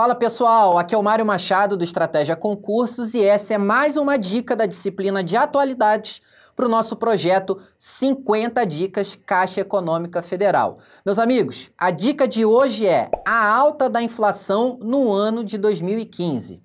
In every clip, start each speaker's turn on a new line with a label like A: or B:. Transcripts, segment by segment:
A: Fala pessoal, aqui é o Mário Machado do Estratégia Concursos e essa é mais uma dica da disciplina de atualidades para o nosso projeto 50 Dicas Caixa Econômica Federal. Meus amigos, a dica de hoje é a alta da inflação no ano de 2015.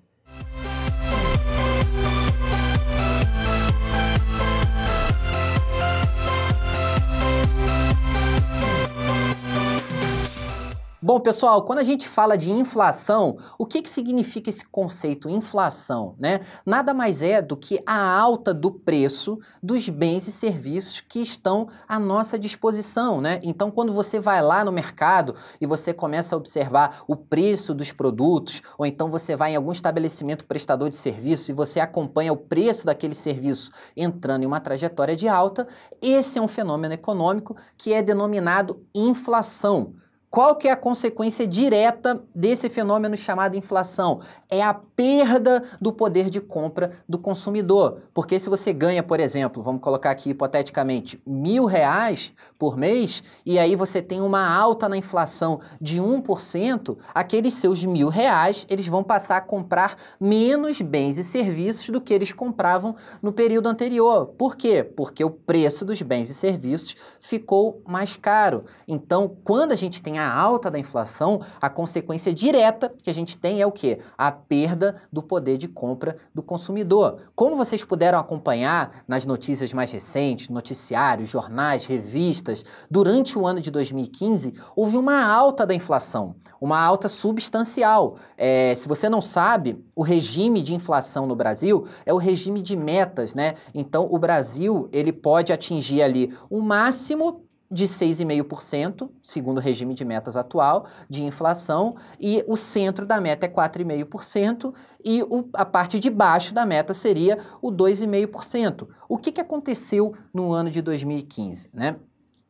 A: Bom, pessoal, quando a gente fala de inflação, o que, que significa esse conceito inflação? Né? Nada mais é do que a alta do preço dos bens e serviços que estão à nossa disposição. Né? Então, quando você vai lá no mercado e você começa a observar o preço dos produtos, ou então você vai em algum estabelecimento prestador de serviço e você acompanha o preço daquele serviço entrando em uma trajetória de alta, esse é um fenômeno econômico que é denominado inflação. Qual que é a consequência direta desse fenômeno chamado inflação? É a perda do poder de compra do consumidor. Porque se você ganha, por exemplo, vamos colocar aqui hipoteticamente, mil reais por mês, e aí você tem uma alta na inflação de 1%, aqueles seus mil reais, eles vão passar a comprar menos bens e serviços do que eles compravam no período anterior. Por quê? Porque o preço dos bens e serviços ficou mais caro. Então, quando a gente tem a alta da inflação, a consequência direta que a gente tem é o quê? A perda do poder de compra do consumidor. Como vocês puderam acompanhar nas notícias mais recentes, noticiários, jornais, revistas, durante o ano de 2015, houve uma alta da inflação, uma alta substancial. É, se você não sabe, o regime de inflação no Brasil é o regime de metas, né? Então, o Brasil ele pode atingir ali o máximo de 6,5%, segundo o regime de metas atual, de inflação, e o centro da meta é 4,5%, e o, a parte de baixo da meta seria o 2,5%. O que, que aconteceu no ano de 2015? Né?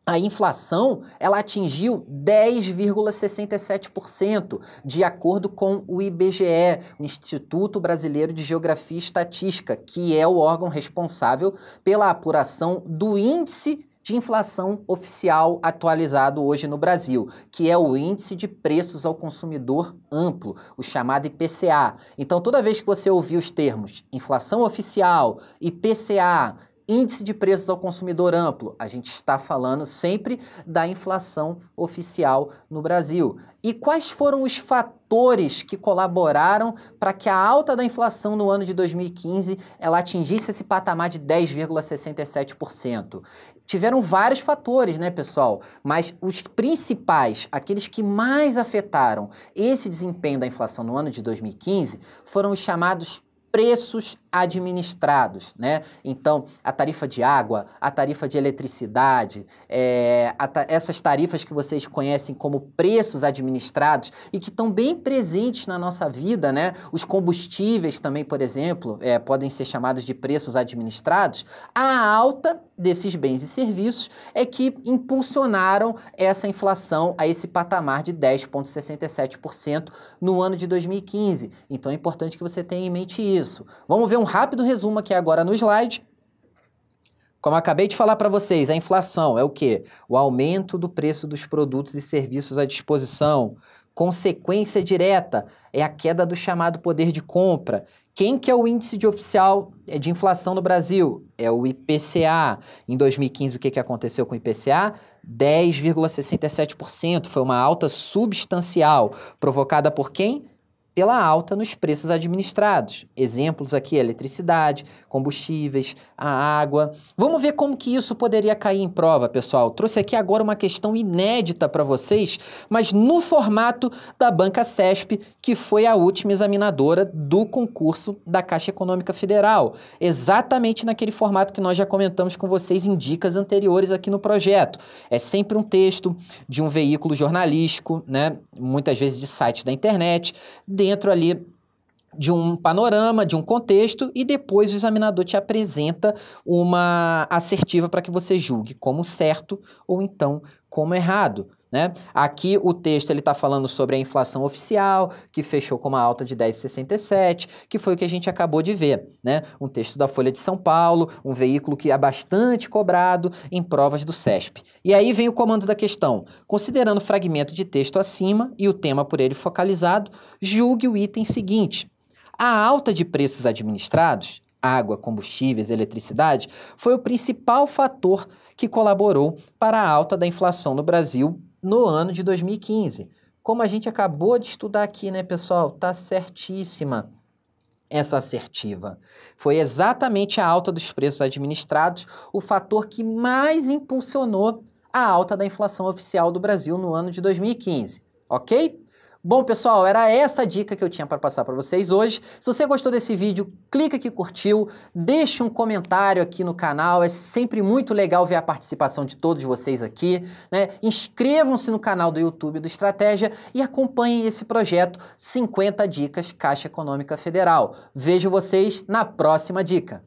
A: a inflação ela atingiu 10,67%, de acordo com o IBGE, o Instituto Brasileiro de Geografia e Estatística, que é o órgão responsável pela apuração do índice de inflação oficial atualizado hoje no Brasil, que é o índice de preços ao consumidor amplo, o chamado IPCA. Então, toda vez que você ouvir os termos inflação oficial, IPCA Índice de preços ao consumidor amplo, a gente está falando sempre da inflação oficial no Brasil. E quais foram os fatores que colaboraram para que a alta da inflação no ano de 2015 ela atingisse esse patamar de 10,67%? Tiveram vários fatores, né, pessoal? Mas os principais, aqueles que mais afetaram esse desempenho da inflação no ano de 2015, foram os chamados preços administrados. Né? Então, a tarifa de água, a tarifa de eletricidade, é, ta essas tarifas que vocês conhecem como preços administrados e que estão bem presentes na nossa vida, né? os combustíveis também, por exemplo, é, podem ser chamados de preços administrados, a alta desses bens e serviços é que impulsionaram essa inflação a esse patamar de 10,67% no ano de 2015. Então é importante que você tenha em mente isso. Vamos ver um rápido resumo aqui agora no slide. Como acabei de falar para vocês, a inflação é o quê? O aumento do preço dos produtos e serviços à disposição. Consequência direta é a queda do chamado poder de compra. Quem que é o índice de oficial é, de inflação no Brasil? É o IPCA. Em 2015, o que, que aconteceu com o IPCA? 10,67%. Foi uma alta substancial, provocada por quem? pela alta nos preços administrados. Exemplos aqui, eletricidade, combustíveis, a água. Vamos ver como que isso poderia cair em prova, pessoal. Trouxe aqui agora uma questão inédita para vocês, mas no formato da Banca CESP, que foi a última examinadora do concurso da Caixa Econômica Federal. Exatamente naquele formato que nós já comentamos com vocês em dicas anteriores aqui no projeto. É sempre um texto de um veículo jornalístico, né? muitas vezes de site da internet, dentro ali de um panorama, de um contexto, e depois o examinador te apresenta uma assertiva para que você julgue como certo ou então como errado. Né? Aqui o texto ele está falando sobre a inflação oficial, que fechou com uma alta de 10,67, que foi o que a gente acabou de ver. Né? Um texto da Folha de São Paulo, um veículo que é bastante cobrado em provas do SESP. E aí vem o comando da questão. Considerando o fragmento de texto acima e o tema por ele focalizado, julgue o item seguinte. A alta de preços administrados, água, combustíveis, eletricidade, foi o principal fator que colaborou para a alta da inflação no Brasil no ano de 2015. Como a gente acabou de estudar aqui, né, pessoal? Tá certíssima essa assertiva. Foi exatamente a alta dos preços administrados o fator que mais impulsionou a alta da inflação oficial do Brasil no ano de 2015, ok? Bom, pessoal, era essa a dica que eu tinha para passar para vocês hoje. Se você gostou desse vídeo, clica que curtiu, deixa um comentário aqui no canal, é sempre muito legal ver a participação de todos vocês aqui. Né? Inscrevam-se no canal do YouTube do Estratégia e acompanhem esse projeto 50 Dicas Caixa Econômica Federal. Vejo vocês na próxima dica.